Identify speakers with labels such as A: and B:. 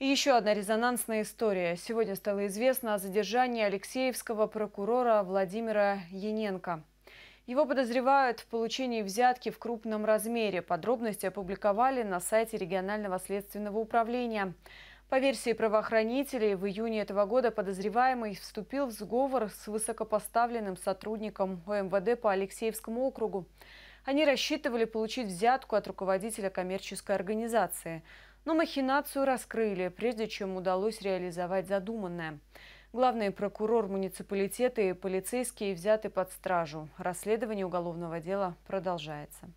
A: И еще одна резонансная история. Сегодня стало известно о задержании Алексеевского прокурора Владимира Яненко. Его подозревают в получении взятки в крупном размере. Подробности опубликовали на сайте регионального следственного управления. По версии правоохранителей, в июне этого года подозреваемый вступил в сговор с высокопоставленным сотрудником ОМВД по Алексеевскому округу. Они рассчитывали получить взятку от руководителя коммерческой организации – но махинацию раскрыли, прежде чем удалось реализовать задуманное. Главный прокурор муниципалитета и полицейские взяты под стражу. Расследование уголовного дела продолжается.